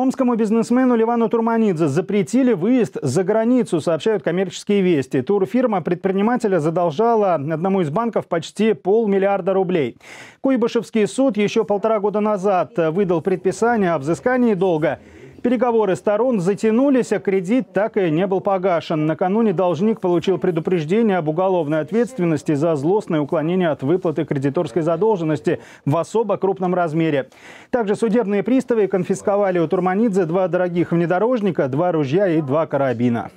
Омскому бизнесмену Ливану Турманидзе запретили выезд за границу, сообщают коммерческие вести. Турфирма предпринимателя задолжала одному из банков почти полмиллиарда рублей. Куйбышевский суд еще полтора года назад выдал предписание о взыскании долга – Переговоры сторон затянулись, а кредит так и не был погашен. Накануне должник получил предупреждение об уголовной ответственности за злостное уклонение от выплаты кредиторской задолженности в особо крупном размере. Также судебные приставы конфисковали у Турманидзе два дорогих внедорожника, два ружья и два карабина.